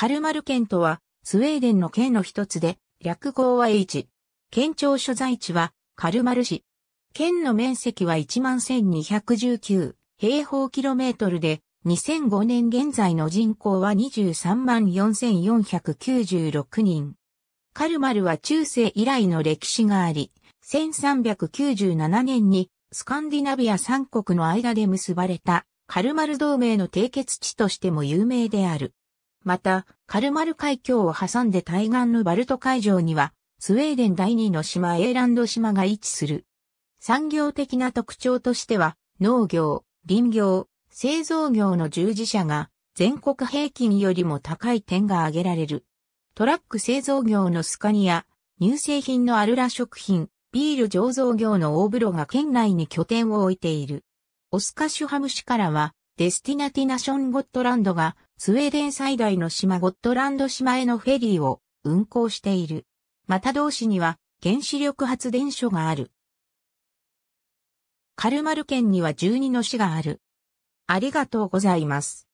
カルマル県とは、スウェーデンの県の一つで、略号は H。県庁所在地は、カルマル市。県の面積は11,219平方キロメートルで、2005年現在の人口は234,496人。カルマルは中世以来の歴史があり、1397年にスカンディナビア三国の間で結ばれたカルマル同盟の締結地としても有名である。また、カルマル海峡を挟んで対岸のバルト海上には、スウェーデン第二の島エーランド島が位置する。産業的な特徴としては、農業、林業、製造業の従事者が全国平均よりも高い点が挙げられる。トラック製造業のスカニア、乳製品のアルラ食品、ビール醸造業の大風呂が県内に拠点を置いている。オスカシュハム市からはデスティナティナションゴットランドが、スウェーデン最大の島ゴットランド島へのフェリーを運航している。また同市には原子力発電所がある。カルマル県には12の市がある。ありがとうございます。